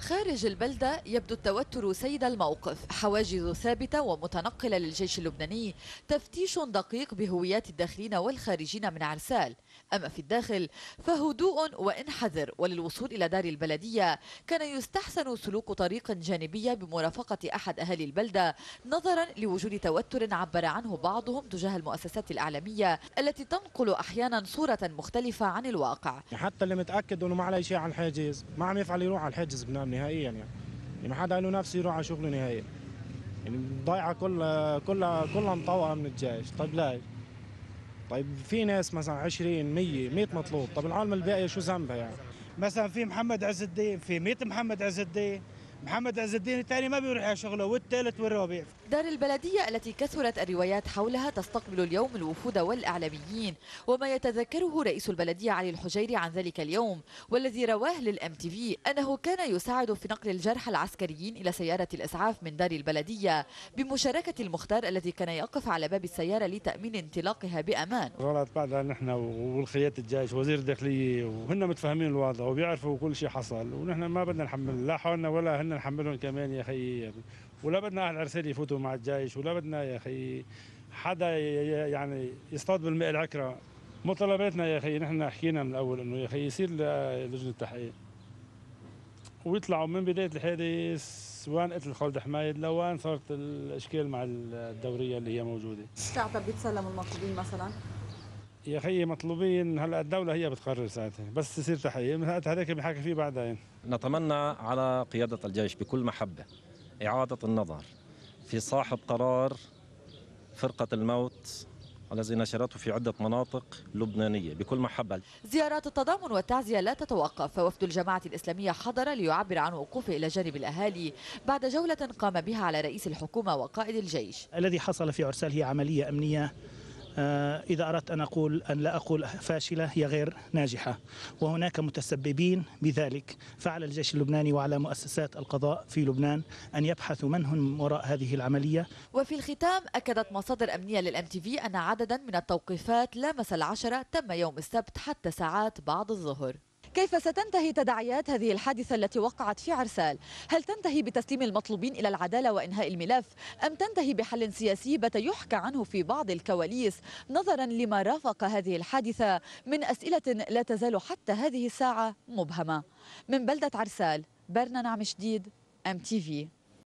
خارج البلدة يبدو التوتر سيد الموقف حواجز ثابتة ومتنقلة للجيش اللبناني تفتيش دقيق بهويات الداخلين والخارجين من عرسال أما في الداخل فهدوء وإن حذر وللوصول إلى دار البلدية كان يستحسن سلوك طريق جانبية بمرافقة أحد أهالي البلدة نظرا لوجود توتر عبر عنه بعضهم تجاه المؤسسات الإعلامية التي تنقل أحيانا صورة مختلفة عن الواقع حتى اللي متأكد أنه ما عليه شيء عن الحاجز ما عم يفعل يروح على الحاجز بنام نهائيا يعني يعني ما حدا له نفس يروح على شغله نهائيا يعني ضايعه كل كلها كلها مطوعه من الجيش طيب ليش؟ طيب في ناس مثلا 20 100 100 مطلوب طب العالم الباقي شو ذنبها يعني مثلا في محمد عز الدين في 100 محمد عز الدين محمد عز الدين الثاني ما بيروح على شغله والثالث والرابع دار البلدية التي كثرت الروايات حولها تستقبل اليوم الوفود والأعلاميين وما يتذكره رئيس البلدية علي الحجيري عن ذلك اليوم والذي رواه للأم تي في أنه كان يساعد في نقل الجرحى العسكريين إلى سيارة الإسعاف من دار البلدية بمشاركة المختار الذي كان يقف على باب السيارة لتأمين انطلاقها بأمان غلط بعدها نحن والخيات الجيش وزير الداخلية وهن متفاهمين الوضع وبيعرفوا كل شيء حصل ونحن ما بدنا نحمل لا حولنا ولا هن بدنا نحملهم كمان يا اخي ولا بدنا اهل عرسال يفوتوا مع الجيش ولا بدنا يا اخي حدا يعني يصطاد بالماء العكره مطالباتنا يا اخي نحن حكينا من الاول انه يا اخي يصير لجنه التحقيق ويطلعوا من بدايه الحادث وين قتل خالد حمايد لوين صارت الاشكال مع الدوريه اللي هي موجوده الشعب بيتسلموا المطلوبين مثلا يا اخي مطلوبين هلا الدوله هي بتقرر ساعتها بس تصير تحيه من هذاك بنحكي فيه بعدين نتمنى على قياده الجيش بكل محبه اعاده النظر في صاحب قرار فرقه الموت الذي نشرته في عدة مناطق لبنانية بكل محبة زيارات التضامن والتعزية لا تتوقف فوفد الجماعة الإسلامية حضر ليعبر عن وقوفه إلى جانب الأهالي بعد جولة قام بها على رئيس الحكومة وقائد الجيش الذي حصل في عرسال هي عملية أمنية آه، إذا أردت أن أقول أن لا أقول فاشلة هي غير ناجحة وهناك متسببين بذلك فعلى الجيش اللبناني وعلى مؤسسات القضاء في لبنان أن يبحثوا من هم وراء هذه العملية وفي الختام أكدت مصادر أمنية للأم تي في أن عددا من التوقيفات لامس العشرة تم يوم السبت حتى ساعات بعد الظهر كيف ستنتهي تداعيات هذه الحادثة التي وقعت في عرسال هل تنتهي بتسليم المطلوبين إلى العدالة وإنهاء الملف أم تنتهي بحل سياسي بات يحكى عنه في بعض الكواليس نظرا لما رافق هذه الحادثة من أسئلة لا تزال حتى هذه الساعة مبهمة من بلدة عرسال برنا نعم شديد ام تي في